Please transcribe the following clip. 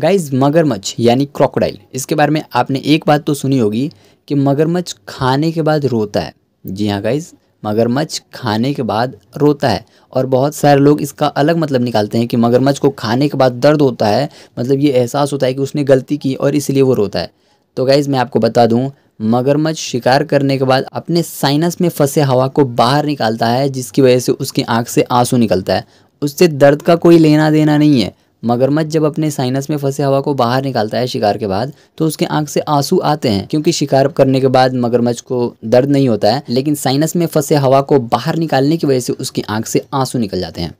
guys मगरमच्छ यानी crocodile इसके बारे में आपने एक बात तो सुनी होगी कि मगरमच्छ खाने के बाद रोता है जी हाँ गाइज मगरमच्छ खाने के बाद रोता है और बहुत सारे लोग इसका अलग मतलब निकालते हैं कि मगरमच्छ को खाने के बाद दर्द होता है मतलब ये एहसास होता है कि उसने गलती की और इसलिए वो रोता है तो गाइज़ मैं आपको बता दूँ मगरमच्छ शिकार करने के बाद अपने साइनस में फंसे हवा को बाहर निकालता है जिसकी वजह से उसकी आँख से आंसू निकलता है उससे दर्द का कोई लेना देना नहीं है मगरमच्छ जब अपने साइनस में फंसे हवा को बाहर निकालता है शिकार के बाद तो उसके आंख से आंसू आते हैं क्योंकि शिकार करने के बाद मगरमच्छ को दर्द नहीं होता है लेकिन साइनस में फंसे हवा को बाहर निकालने की वजह से उसकी आंख से आंसू निकल जाते हैं